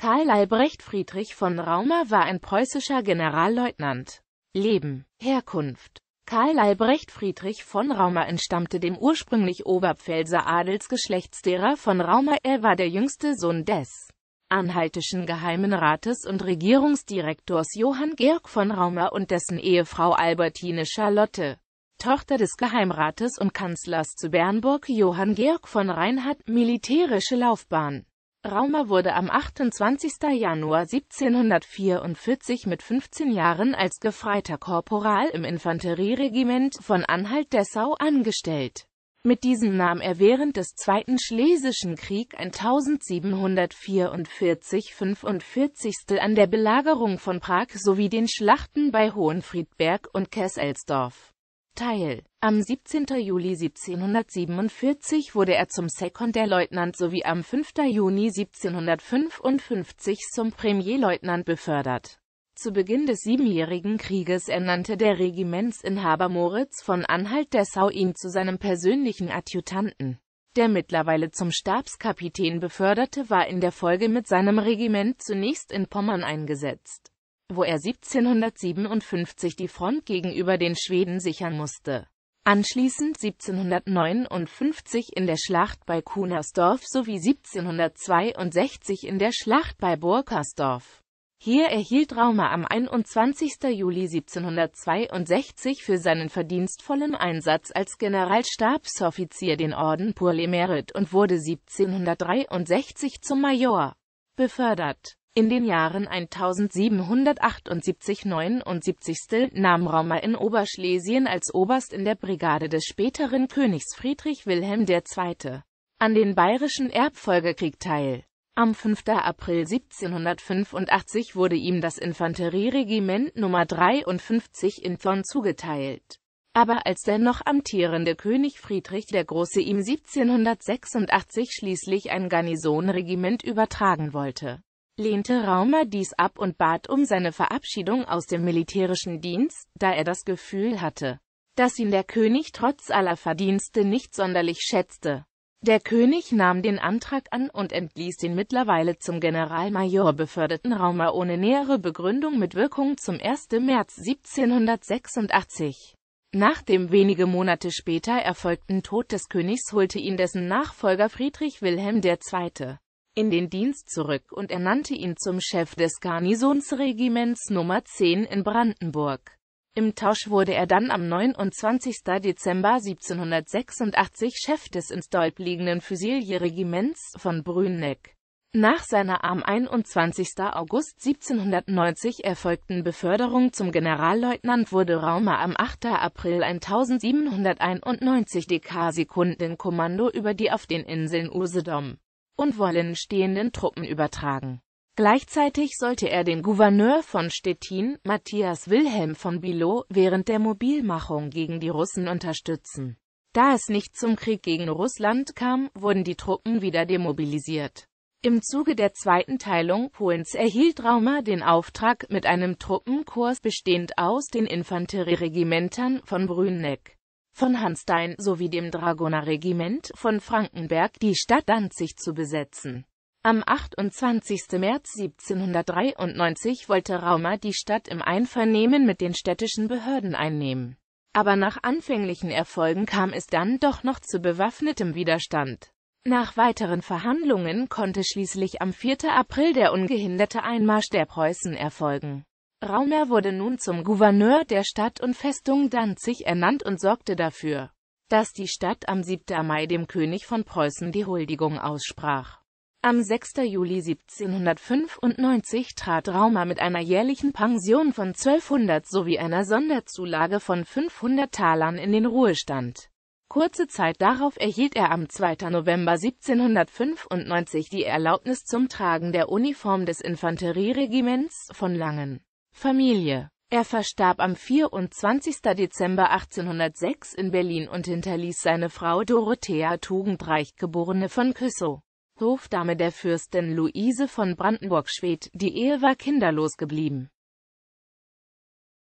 Karl Albrecht Friedrich von Raumer war ein preußischer Generalleutnant. Leben, Herkunft Karl Albrecht Friedrich von Raumer entstammte dem ursprünglich Oberpfälzer Adelsgeschlechts derer von Raumer. Er war der jüngste Sohn des anhaltischen Geheimen Rates und Regierungsdirektors Johann Georg von Raumer und dessen Ehefrau Albertine Charlotte. Tochter des Geheimrates und Kanzlers zu Bernburg Johann Georg von Reinhardt, militärische Laufbahn Raumer wurde am 28. Januar 1744 mit 15 Jahren als gefreiter Korporal im Infanterieregiment von Anhalt-Dessau angestellt. Mit diesem nahm er während des Zweiten Schlesischen Krieg 1744-45 an der Belagerung von Prag sowie den Schlachten bei Hohenfriedberg und Kesselsdorf teil am 17. Juli 1747 wurde er zum Sekundärleutnant sowie am 5. Juni 1755 zum Premierleutnant befördert. Zu Beginn des Siebenjährigen Krieges ernannte der Regimentsinhaber Moritz von Anhalt-Dessau ihn zu seinem persönlichen Adjutanten. Der mittlerweile zum Stabskapitän beförderte war in der Folge mit seinem Regiment zunächst in Pommern eingesetzt, wo er 1757 die Front gegenüber den Schweden sichern musste anschließend 1759 in der Schlacht bei Kunersdorf sowie 1762 in der Schlacht bei Burkersdorf. Hier erhielt Raumer am 21. Juli 1762 für seinen verdienstvollen Einsatz als Generalstabsoffizier den Orden Pour les Mérites und wurde 1763 zum Major befördert in den Jahren 1778-79 nahm Raumer in Oberschlesien als Oberst in der Brigade des späteren Königs Friedrich Wilhelm II. an den Bayerischen Erbfolgekrieg teil. Am 5. April 1785 wurde ihm das Infanterieregiment Nummer 53 in Thorn zugeteilt. Aber als der noch amtierende König Friedrich der Große ihm 1786 schließlich ein Garnisonregiment übertragen wollte, lehnte Raumer dies ab und bat um seine Verabschiedung aus dem militärischen Dienst, da er das Gefühl hatte, dass ihn der König trotz aller Verdienste nicht sonderlich schätzte. Der König nahm den Antrag an und entließ den mittlerweile zum Generalmajor beförderten Raumer ohne nähere Begründung mit Wirkung zum 1. März 1786. Nach dem wenige Monate später erfolgten Tod des Königs holte ihn dessen Nachfolger Friedrich Wilhelm II in den Dienst zurück und ernannte ihn zum Chef des Garnisonsregiments Nummer 10 in Brandenburg. Im Tausch wurde er dann am 29. Dezember 1786 Chef des ins Deut liegenden Fusilierregiments von Brünneck. Nach seiner am 21. August 1790 erfolgten Beförderung zum Generalleutnant wurde Raumer am 8. April 1791 DK-Sekundenkommando über die auf den Inseln Usedom und wollen stehenden Truppen übertragen. Gleichzeitig sollte er den Gouverneur von Stettin, Matthias Wilhelm von Bilow, während der Mobilmachung gegen die Russen unterstützen. Da es nicht zum Krieg gegen Russland kam, wurden die Truppen wieder demobilisiert. Im Zuge der zweiten Teilung Polens erhielt Raumer den Auftrag mit einem Truppenkurs bestehend aus den Infanterieregimentern von Brünneck, von Hanstein sowie dem Dragonerregiment von Frankenberg die Stadt Danzig zu besetzen. Am 28. März 1793 wollte Raumer die Stadt im Einvernehmen mit den städtischen Behörden einnehmen. Aber nach anfänglichen Erfolgen kam es dann doch noch zu bewaffnetem Widerstand. Nach weiteren Verhandlungen konnte schließlich am 4. April der ungehinderte Einmarsch der Preußen erfolgen. Raumer wurde nun zum Gouverneur der Stadt und Festung Danzig ernannt und sorgte dafür, dass die Stadt am 7. Mai dem König von Preußen die Huldigung aussprach. Am 6. Juli 1795 trat Raumer mit einer jährlichen Pension von 1200 sowie einer Sonderzulage von 500 Talern in den Ruhestand. Kurze Zeit darauf erhielt er am 2. November 1795 die Erlaubnis zum Tragen der Uniform des Infanterieregiments von Langen. Familie. Er verstarb am 24. Dezember 1806 in Berlin und hinterließ seine Frau Dorothea Tugendreich geborene von Küssow. Hofdame der Fürstin Luise von Brandenburg-Schwedt, die Ehe war kinderlos geblieben.